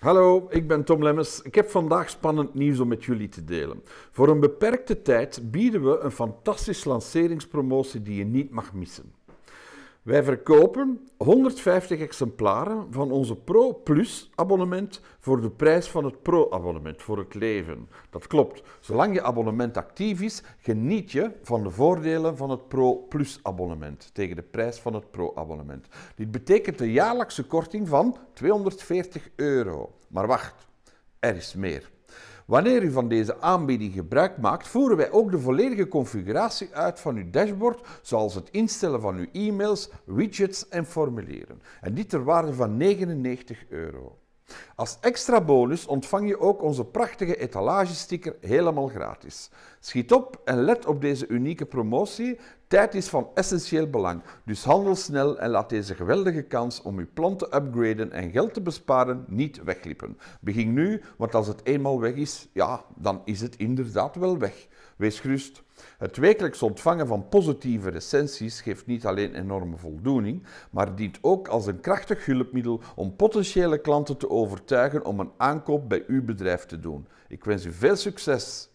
Hallo, ik ben Tom Lemmens. Ik heb vandaag spannend nieuws om met jullie te delen. Voor een beperkte tijd bieden we een fantastische lanceringspromotie die je niet mag missen. Wij verkopen 150 exemplaren van onze Pro Plus abonnement voor de prijs van het Pro abonnement voor het leven. Dat klopt. Zolang je abonnement actief is, geniet je van de voordelen van het Pro Plus abonnement tegen de prijs van het Pro abonnement. Dit betekent een jaarlijkse korting van 240 euro. Maar wacht, er is meer. Wanneer u van deze aanbieding gebruik maakt, voeren wij ook de volledige configuratie uit van uw dashboard, zoals het instellen van uw e-mails, widgets en formulieren. En dit ter waarde van 99 euro. Als extra bonus ontvang je ook onze prachtige etalagesticker helemaal gratis. Schiet op en let op deze unieke promotie Tijd is van essentieel belang, dus handel snel en laat deze geweldige kans om uw plan te upgraden en geld te besparen niet wegliepen. Begin nu, want als het eenmaal weg is, ja, dan is het inderdaad wel weg. Wees gerust. Het wekelijks ontvangen van positieve recensies geeft niet alleen enorme voldoening, maar dient ook als een krachtig hulpmiddel om potentiële klanten te overtuigen om een aankoop bij uw bedrijf te doen. Ik wens u veel succes!